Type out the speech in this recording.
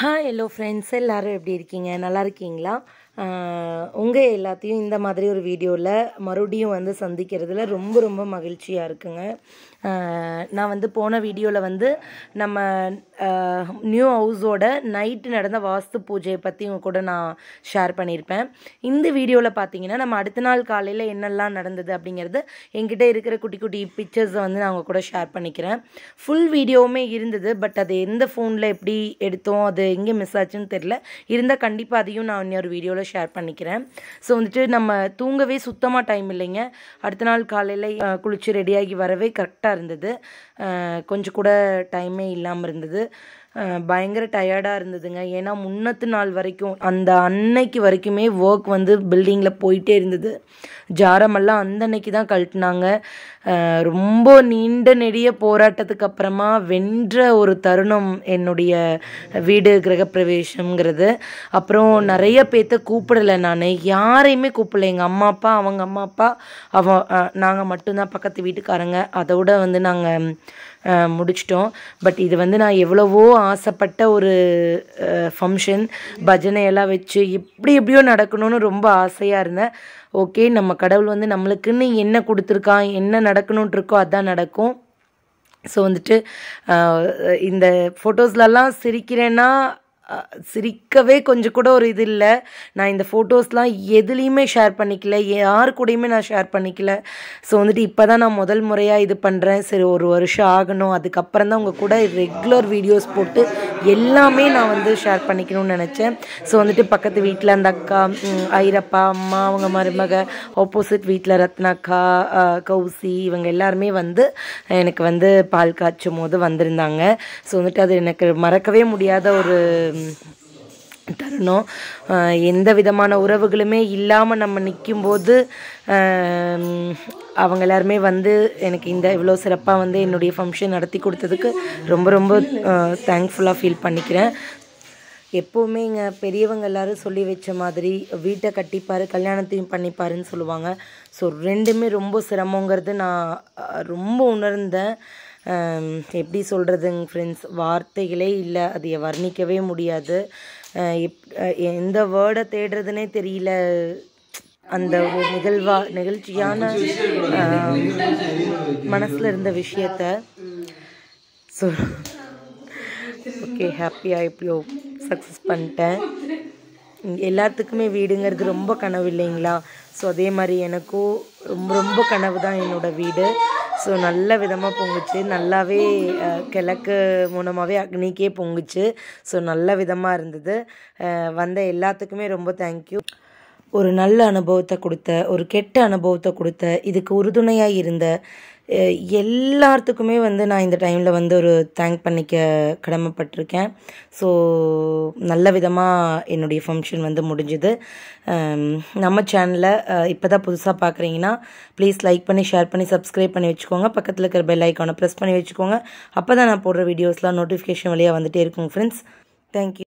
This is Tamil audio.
ஹாய் ஹலோ ஃப்ரெண்ட்ஸ் எல்லோரும் எப்படி இருக்கீங்க நல்லா இருக்கீங்களா உங்கள் எல்லாத்தையும் இந்த மாதிரி ஒரு வீடியோவில் மறுபடியும் வந்து சந்திக்கிறதுல ரொம்ப ரொம்ப மகிழ்ச்சியாக இருக்குங்க நான் வந்து போன வீடியோவில் வந்து நம்ம நியூ ஹவுஸோட நைட்டு நடந்த வாஸ்து பூஜையை பற்றி உங்க கூட நான் ஷேர் பண்ணியிருப்பேன் இந்த வீடியோவில் பார்த்தீங்கன்னா நம்ம அடுத்த நாள் காலையில் என்னெல்லாம் நடந்தது அப்படிங்கிறது என்கிட்ட இருக்கிற குட்டி குட்டி பிக்சர்ஸை வந்து நான் உங்கள் கூட ஷேர் பண்ணிக்கிறேன் ஃபுல் வீடியோவுமே இருந்தது பட் அது எந்த ஃபோனில் எப்படி எடுத்தோம் அது எங்கே மிஸ் ஆச்சுன்னு தெரில இருந்தால் கண்டிப்பாக அதையும் நான் இன்னொரு வீடியோவில் ஷேர் பண்ணிக்கிறேன் ஸோ வந்துட்டு நம்ம தூங்கவே சுத்தமாக டைம் இல்லைங்க அடுத்த நாள் காலையில் குளித்து ரெடியாகி வரவே கரெக்டாக இருந்தது கொஞ்சம் கூட டைமே இல்லாமல் இருந்தது பயங்கர டயர்டாக இருந்ததுங்க ஏன்னா முன்னத்து நாள் வரைக்கும் அந்த அன்னைக்கு வரைக்குமே ஒர்க் வந்து பில்டிங்கில் போயிட்டே இருந்தது ஜாரமெல்லாம் அந்த அன்னைக்கு தான் கழட்டினாங்க ரொம்ப நீண்ட நெடிய போராட்டத்துக்கு அப்புறமா வென்ற ஒரு தருணம் என்னுடைய வீடு கிரகப்பிரவேசம்ங்கிறது அப்புறம் நிறைய பேர்த்த கூப்பிடலை நான் யாரையுமே கூப்பிடல எங்கள் அம்மா அப்பா அவங்க அம்மா அப்பா அவ நாங்கள் மட்டும்தான் பக்கத்து வீட்டுக்காரங்க அதோட வந்து நாங்கள் முடிச்சிட்டோம் பட் இது வந்து நான் எவ்வளவோ ஆசைப்பட்ட ஒரு ஃபங்க்ஷன் பஜனையெல்லாம் வச்சு எப்படி எப்படியோ நடக்கணும்னு ரொம்ப ஆசையாக இருந்தேன் ஓகே நம்ம கடவுள் வந்து நம்மளுக்குன்னு என்ன கொடுத்துருக்கான் என்ன நடக்கணுன்ட்டு இருக்கோ அதான் நடக்கும் ஸோ வந்துட்டு இந்த ஃபோட்டோஸ்லலாம் சிரிக்கிறேன்னா சிரிக்கவே கொஞ்சம் கூட ஒரு இது இல்லை நான் இந்த ஃபோட்டோஸ்லாம் எதுலேயுமே ஷேர் பண்ணிக்கல யார் கூடயுமே நான் ஷேர் பண்ணிக்கல ஸோ வந்துட்டு இப்போ தான் நான் முதல் முறையாக இது பண்ணுறேன் சரி ஒரு வருஷம் ஆகணும் அதுக்கப்புறம் தான் உங்கள் கூட ரெகுலர் வீடியோஸ் போட்டு எல்லாமே நான் வந்து ஷேர் பண்ணிக்கணும்னு நினச்சேன் ஸோ வந்துட்டு பக்கத்து வீட்டில் அந்த அக்கா ஐரப்பா அம்மா அவங்க மருமக ஆப்போசிட் வீட்டில் ரத்னாக்கா கௌசி இவங்க எல்லாருமே வந்து எனக்கு வந்து பால் காய்ச்சும் போது வந்திருந்தாங்க ஸோ வந்துட்டு அது எனக்கு மறக்கவே முடியாத ஒரு தருணம் எந்த விதமான உறவுகளுமே இல்லாமல் நம்ம நிற்கும்போது அவங்க எல்லாருமே வந்து எனக்கு இந்த இவ்வளோ சிறப்பாக வந்து என்னுடைய ஃபங்க்ஷன் நடத்தி கொடுத்ததுக்கு ரொம்ப ரொம்ப தேங்க்ஃபுல்லாக ஃபீல் பண்ணிக்கிறேன் எப்போவுமே இங்கே பெரியவங்க எல்லோரும் சொல்லி வச்ச மாதிரி வீட்டை கட்டிப்பார் கல்யாணத்தையும் பண்ணிப்பாருன்னு சொல்லுவாங்க ஸோ ரெண்டுமே ரொம்ப சிரமங்கிறது நான் ரொம்ப உணர்ந்தேன் எப்படி சொல்கிறதுங்க ஃப்ரெண்ட்ஸ் வார்த்தைகளே இல்லை அதையை வர்ணிக்கவே முடியாது எப் எந்த வேர்டை தேடுறதுனே தெரியல அந்த நிகழ்வா நிகழ்ச்சியான மனசில் இருந்த விஷயத்த ஸோ ஓகே ஹாப்பியாக எப்படியோ சக்ஸஸ் பண்ணிட்டேன் எல்லாத்துக்குமே வீடுங்கிறது ரொம்ப கனவு இல்லைங்களா ஸோ அதே மாதிரி எனக்கும் ரொம்ப ரொம்ப கனவு தான் என்னோடய வீடு ஸோ நல்ல விதமாக பொங்குச்சு நல்லாவே கிழக்கு மூலமாகவே அக்னிக்கே பொங்குச்சு ஸோ நல்ல விதமாக இருந்தது வந்த எல்லாத்துக்குமே ரொம்ப தேங்க்யூ ஒரு நல்ல அனுபவத்தை கொடுத்த ஒரு கெட்ட அனுபவத்தை கொடுத்த இதுக்கு உறுதுணையாக இருந்த எல்லாத்துக்குமே வந்து நான் இந்த டைமில் வந்து ஒரு தேங்க் பண்ணிக்க கடமைப்பட்டிருக்கேன் ஸோ நல்ல விதமாக என்னுடைய ஃபங்க்ஷன் வந்து முடிஞ்சுது நம்ம சேனலை இப்போ தான் புதுசாக பார்க்குறீங்கன்னா ப்ளீஸ் லைக் பண்ணி ஷேர் பண்ணி சப்ஸ்கிரைப் பண்ணி வச்சுக்கோங்க பக்கத்தில் இருக்கிற பெல் ஐக்கானை ப்ரெஸ் பண்ணி வச்சுக்கோங்க அப்போ தான் நான் போடுற வீடியோஸ்லாம் நோட்டிஃபிகேஷன் வழியாக வந்துகிட்டே இருக்குங்க ஃப்ரெண்ட்ஸ் தேங்க்யூ